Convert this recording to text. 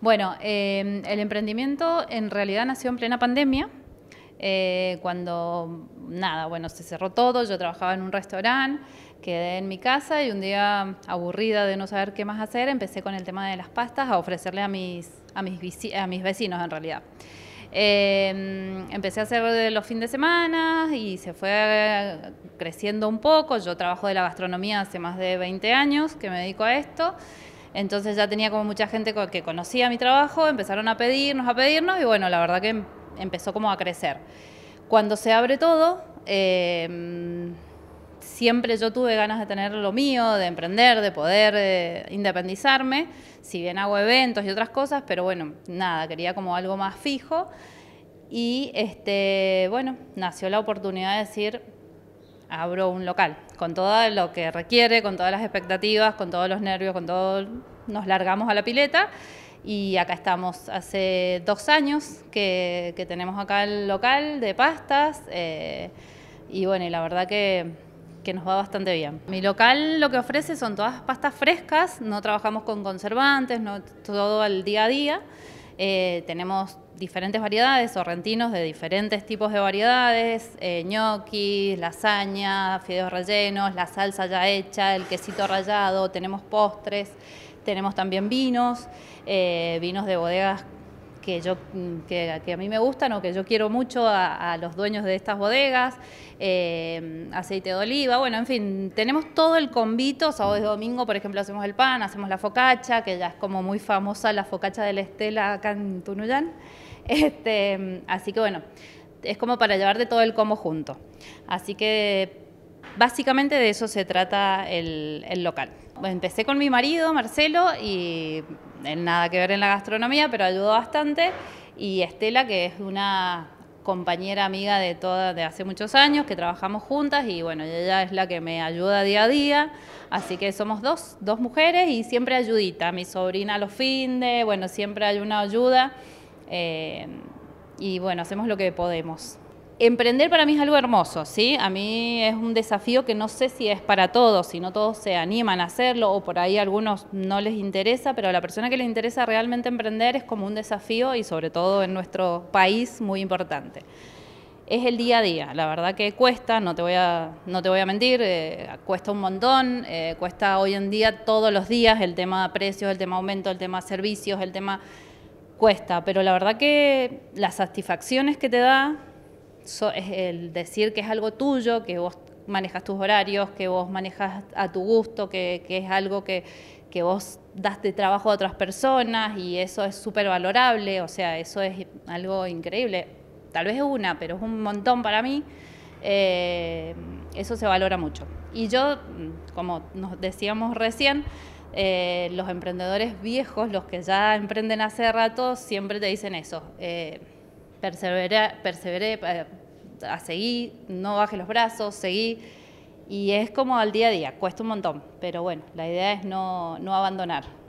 Bueno, em, el emprendimiento en realidad nació en plena pandemia, eh, cuando nada, bueno, se cerró todo, yo trabajaba en un restaurante, quedé en mi casa y un día aburrida de no saber qué más hacer, empecé con el tema de las pastas a ofrecerle a mis, a mis, vecinos en realidad. Em, empecé a hacer los fines de semana y se fue eh, creciendo un poco. Yo trabajo de la gastronomía hace más de 20 años que me dedico a esto. Entonces ya tenía como mucha gente que conocía mi trabajo, empezaron a pedirnos, a pedirnos y bueno, la verdad que em-, empezó como a crecer. Cuando se abre todo, em, siempre yo tuve ganas de tener lo mío, de emprender, de poder independizarme, si bien hago eventos y otras cosas, pero bueno, nada, quería como algo más fijo. Y este, bueno, nació la oportunidad de decir, abro un local, con todo lo que requiere, con todas las expectativas, con todos los nervios, con todo, nos largamos a la pileta y acá estamos. Hace dos años que, tenemos acá el local de pastas eh, y bueno, la verdad que, nos va bastante bien. Mi local lo que ofrece son todas pastas frescas, no trabajamos con conservantes, no todo al día a día. Eh, tenemos diferentes variedades, sorrentinos de diferentes tipos de variedades, eh, ñoquis, lasaña, fideos rellenos, la salsa ya hecha, el quesito rallado, tenemos postres, tenemos también vinos, eh, vinos de bodegas que, yo, mm, que, a mí me gustan o que yo quiero mucho a, los dueños de estas bodegas, eh, aceite de oliva, bueno, en fin, tenemos todo el convito, sábado y domingo, por ejemplo, hacemos el pan, hacemos la focacha, que ya es como muy famosa la focacha de la Estela acá en Tunuyán, este, así que bueno, es como para llevar de todo el combo junto. Así que Básicamente de eso se trata el, local. Empecé con mi marido, Marcelo, y eh, nada que ver en la gastronomía, pero ayudó bastante. Y Estela, que es una compañera amiga de toda de hace muchos años que trabajamos juntas y bueno ella es la que me ayuda día a día así que somos dos dos mujeres y siempre ayudita mi sobrina los finde bueno siempre hay una ayuda eh, y bueno hacemos lo que podemos Emprender para mí es algo hermoso, ¿sí? A mí es un desafío que no sé si es para todos, si no todos se animan a hacerlo o por ahí algunos no les interesa, pero a la persona que les interesa realmente emprender es como un desafío y sobre todo en nuestro país muy importante. Es el día a día, la verdad que cuesta, no te voy a, no te voy a mentir, eh, cuesta un montón, eh, cuesta hoy en día todos los días el tema de precios, el tema de aumento, el tema de servicios, el tema cuesta, pero la verdad que las satisfacciones que te da es el decir que es algo tuyo, que vos manejas tus horarios, que vos manejas a tu gusto, que, es algo que, vos das de trabajo a otras personas y eso es súper valorable, o sea, eso es algo increíble. Tal vez una, pero es un montón para mí. Eh, eso se valora mucho. Y yo, mm, como nos decíamos recién, eh, los emprendedores viejos, los que ya emprenden hace rato, siempre te dicen eso. Eh, perseveré, perseveré eh, a seguir, no baje los brazos, seguí. Y es como al día a día, cuesta un montón, pero bueno, la idea es no, no abandonar.